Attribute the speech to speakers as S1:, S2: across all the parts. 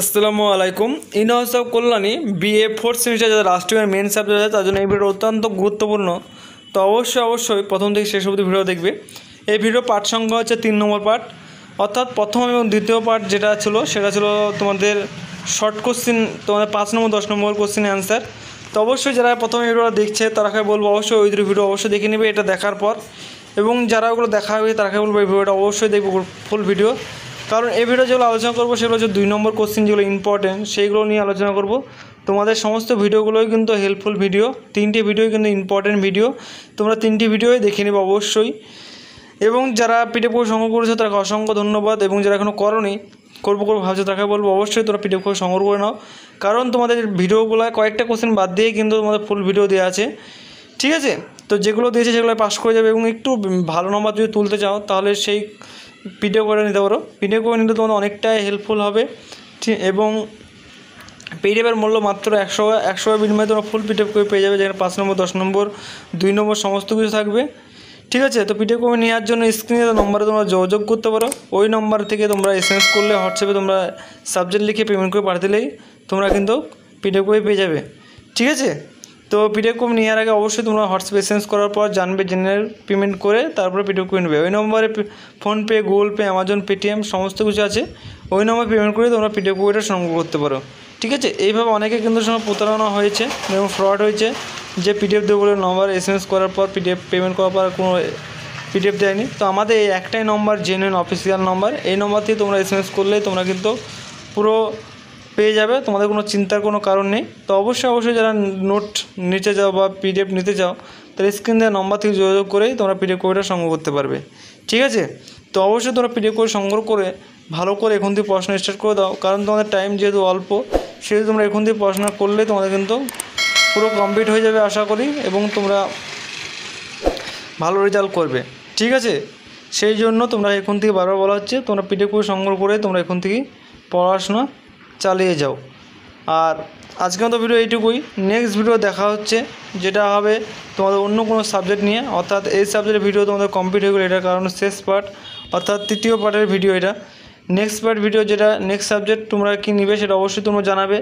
S1: আসসালামু আলাইকুম in house of Kalyani BA fourth semester যাদের রাষ্ট্রীয় মেন সাবজেক্ট আছে তার জন্য এই ভিডিও অত্যন্ত গুরুত্বপূর্ণ তো অবশ্যই অবশ্যই প্রথম থেকে শেষ অবধি ভিডিও দেখবে এই ভিডিও পাঠ সংখ্যা হচ্ছে তিন নম্বর পার্ট অর্থাৎ প্রথম এবং দ্বিতীয় পার্ট যেটা ছিল সেটা ছিল তোমাদের শর্ট কোশ্চিন তোমাদের পাঁচ নম্বর দশ নম্বর কোশ্চিনের অ্যান্সার তো অবশ্যই যারা প্রথমে ভিডিওটা দেখছে তারাকে বলবো অবশ্যই ওই ভিডিও অবশ্যই দেখে নেবে এটা দেখার পর এবং যারা ওগুলো দেখা হবে তারাকে বলবো এই ভিডিওটা অবশ্যই দেখবো ফুল ভিডিও কারণ এ ভিডিও যেগুলো আলোচনা করবো সেগুলো হচ্ছে দুই নম্বর কোশ্চেন যেগুলো ইম্পর্টেন্ট সেইগুলো নিয়ে আলোচনা করব তোমাদের সমস্ত ভিডিওগুলোই কিন্তু হেল্পফুল ভিডিও তিনটি ভিডিও কিন্তু ইম্পর্টেন্ট ভিডিও তোমরা তিনটি ভিডিওই দেখে নেবে অবশ্যই এবং যারা পিঠে পুকুর সংগ্রহ করেছো তারা অসংখ্য ধন্যবাদ এবং যারা এখনও করনি করবো করবো ভাবছো তাকে বলবো অবশ্যই তোমরা পিঠে পুকুর সংগ্রহ করে নাও কারণ তোমাদের ভিডিওগুলো কয়েকটা কোশ্চেন বাদ দিয়ে কিন্তু তোমাদের ফুল ভিডিও দেওয়া আছে ঠিক আছে তো যেগুলো দিয়েছে সেগুলো পাস করে যাবে এবং একটু ভালো নম্বর যদি তুলতে চাও তাহলে সেই পিডিও করে নিতে পারো পিডিও করে নিলে তোমার অনেকটাই হেল্পফুল হবে এবং পিডিএফের মূল্য মাত্র একশো একশো বিনিময়ে তোমরা ফুল পিডিএফ করে পেয়ে যাবে যেখানে পাঁচ নম্বর দশ নম্বর দুই নম্বর সমস্ত কিছু থাকবে ঠিক আছে তো পিডিএফ কপি নেওয়ার জন্য স্ক্রিনে নম্বরে তোমরা যোগাযোগ করতে পারো ওই নম্বর থেকে তোমরা এস এম এস করলে হোয়াটসঅ্যাপে তোমরা সাবজেক্ট লিখে পেমেন্ট করে দিলেই তোমরা কিন্তু পিডিএফ কপি পেয়ে যাবে ঠিক আছে তো পিডিএফ কপি নেওয়ার আগে অবশ্যই তোমরা হোয়াটসঅ্যাপ এসেন্স করার পর জানবে জেনে পেমেন্ট করে তারপরে পিডিএফ কপি নেবে ওই নম্বরে PhonePe Google Pay Amazon Paytm সমস্ত কিছু আছে ওই নম্বরে পেমেন্ট করে তোমরা পিডিএফ কপিটা সংগ্রহ করতে পারো ঠিক আছে এইভাবে অনেকে কিন্তু সময় প্রতারণা হয়েছে এবং ফ্রড হয়েছে যে পিডিএফ দেবো নম্বর এস করার পর পিডিএফ পেমেন্ট করার পর কোনো পিডিএফ দেয়নি তো আমাদের এই একটাই নম্বর জেনুইন অফিসিয়াল নম্বর এই নম্বর থেকে তোমরা এস করলে তোমরা কিন্তু পুরো পেয়ে যাবে তোমাদের কোনো চিন্তার কোনো কারণ নেই তো অবশ্যই অবশ্যই যারা নোট নিতে যাও বা পিডিএফ নিতে চাও তাহলে স্ক্রিন দেওয়া নম্বর থেকে যোগাযোগ করেই তোমরা পিডিএফ কপিটা সংগ্রহ করতে পারবে ঠিক আছে তো অবশ্যই তোমরা পিডিএফ কপি সংগ্রহ করে ভালো করে এখন থেকে পড়াশোনা স্টার্ট করে দাও কারণ তোমাদের টাইম যেহেতু অল্প সেহেতু তোমরা এখন থেকে পড়াশোনা করলে তোমাদের কিন্তু পুরো কমপ্লিট হয়ে যাবে আশা করি এবং তোমরা ভালো রেজাল্ট করবে ঠিক আছে সেই জন্য তোমরা এখন থেকে বারবার বলা হচ্ছে তোমরা পিডিএফ কপি সংগ্রহ করে তোমরা এখন থেকে পড়াশোনা চালিয়ে যাও আর আজকে মতো ভিডিও এইটুকুই নেক্সট ভিডিও দেখা হচ্ছে যেটা হবে তোমাদের অন্য কোনো সাবজেক্ট নিয়ে অর্থাৎ এই সাবজেক্টের ভিডিও তোমাদের কমপ্লিট হয়ে গেলো এটার কারণ শেষ পার্ট অর্থাৎ তৃতীয় পার্টের ভিডিও এটা নেক্সট পার্ট ভিডিও যেটা নেক্সট সাবজেক্ট তোমরা কী নিবে সেটা অবশ্যই তোমরা জানাবে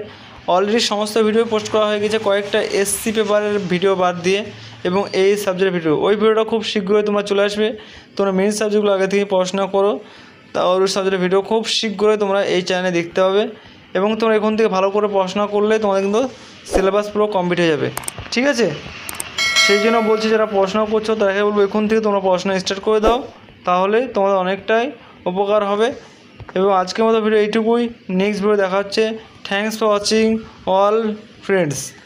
S1: অলরেডি সমস্ত ভিডিও পোস্ট করা হয়ে গেছে কয়েকটা এসসি পেপারের ভিডিও বাদ দিয়ে এবং এই সাবজেক্ট ভিডিও ওই ভিডিওটা খুব শীঘ্রই তোমরা চলে আসবে তোমরা মেন সাবজেক্টগুলো আগে থেকে পড়াশোনা করো তা ওর সাবজেক্টের ভিডিও খুব শীঘ্রই তোমরা এই চ্যানেলে দেখতে পাবে এবং তোমরা এখান থেকে ভালো করে পড়াশোনা করলে তোমাদের কিন্তু সিলেবাস পুরো কমপ্লিট হয়ে যাবে ঠিক আছে সেই জন্য বলছি যারা পড়াশোনা করছো তাকে বলবো এখন থেকে তোমরা পড়াশোনা স্টার্ট করে দাও তাহলে তোমাদের অনেকটাই উপকার হবে এবং আজকের মতো ভিডিও এইটুকুই নেক্সট ভিডিও দেখা হচ্ছে thanks for watching all friends